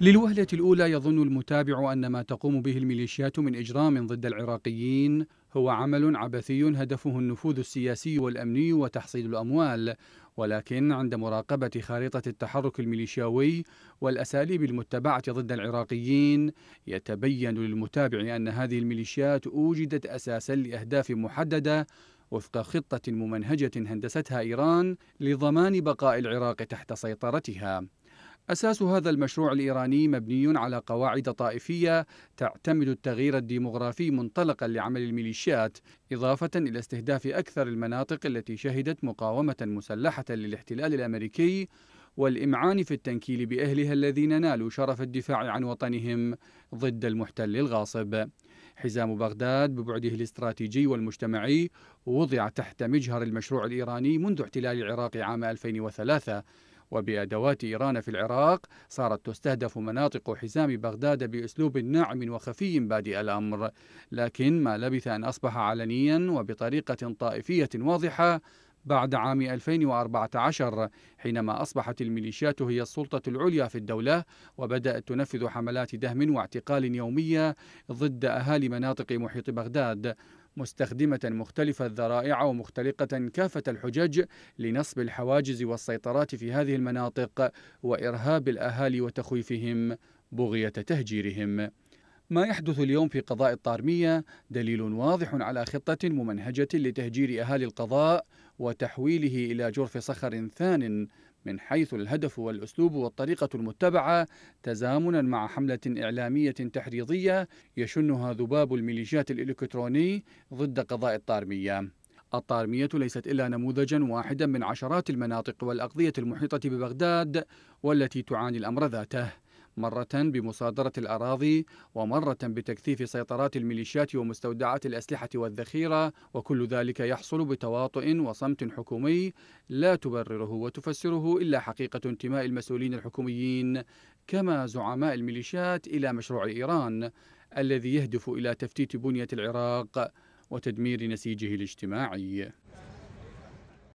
للوهلة الأولى يظن المتابع أن ما تقوم به الميليشيات من إجرام ضد العراقيين هو عمل عبثي هدفه النفوذ السياسي والأمني وتحصيل الأموال ولكن عند مراقبة خارطة التحرك الميليشياوي والأساليب المتبعة ضد العراقيين يتبين للمتابع أن هذه الميليشيات أوجدت أساسا لأهداف محددة وفق خطة ممنهجة هندستها إيران لضمان بقاء العراق تحت سيطرتها أساس هذا المشروع الإيراني مبني على قواعد طائفية تعتمد التغيير الديمغرافي منطلقا لعمل الميليشيات إضافة إلى استهداف أكثر المناطق التي شهدت مقاومة مسلحة للاحتلال الأمريكي والإمعان في التنكيل بأهلها الذين نالوا شرف الدفاع عن وطنهم ضد المحتل الغاصب حزام بغداد ببعده الاستراتيجي والمجتمعي وضع تحت مجهر المشروع الإيراني منذ احتلال العراق عام 2003 وبأدوات إيران في العراق صارت تستهدف مناطق حزام بغداد بأسلوب ناعم وخفي بادئ الأمر لكن ما لبث أن أصبح علنيا وبطريقة طائفية واضحة بعد عام 2014 حينما أصبحت الميليشيات هي السلطة العليا في الدولة وبدأت تنفذ حملات دهم واعتقال يومية ضد أهالي مناطق محيط بغداد مستخدمة مختلف الذرائع ومختلقة كافة الحجج لنصب الحواجز والسيطرات في هذه المناطق وإرهاب الأهالي وتخويفهم بغية تهجيرهم ما يحدث اليوم في قضاء الطارمية دليل واضح على خطة ممنهجة لتهجير أهالي القضاء وتحويله إلى جرف صخر ثان من حيث الهدف والأسلوب والطريقة المتبعة تزامنا مع حملة إعلامية تحريضية يشنها ذباب الميليشيات الإلكتروني ضد قضاء الطارمية الطارمية ليست إلا نموذجا واحدا من عشرات المناطق والأقضية المحيطة ببغداد والتي تعاني الأمر ذاته مرة بمصادرة الأراضي ومرة بتكثيف سيطرات الميليشيات ومستودعات الأسلحة والذخيرة وكل ذلك يحصل بتواطؤ وصمت حكومي لا تبرره وتفسره إلا حقيقة انتماء المسؤولين الحكوميين كما زعماء الميليشيات إلى مشروع إيران الذي يهدف إلى تفتيت بنية العراق وتدمير نسيجه الاجتماعي